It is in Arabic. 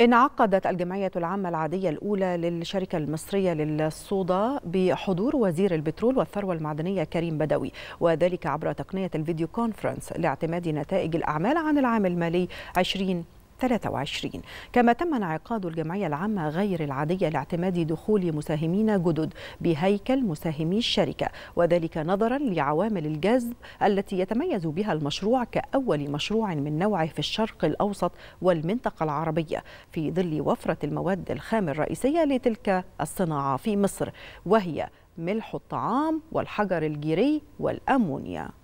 انعقدت الجمعية العامة العادية الأولى للشركة المصرية للصودا بحضور وزير البترول والثروة المعدنية كريم بدوي وذلك عبر تقنية الفيديو كونفرنس لاعتماد نتائج الأعمال عن العام المالي 2020 2023 كما تم انعقاد الجمعية العامة غير العادية لاعتماد دخول مساهمين جدد بهيكل مساهمي الشركة وذلك نظرا لعوامل الجذب التي يتميز بها المشروع كأول مشروع من نوعه في الشرق الأوسط والمنطقة العربية في ظل وفرة المواد الخام الرئيسية لتلك الصناعة في مصر وهي ملح الطعام والحجر الجيري والأمونيا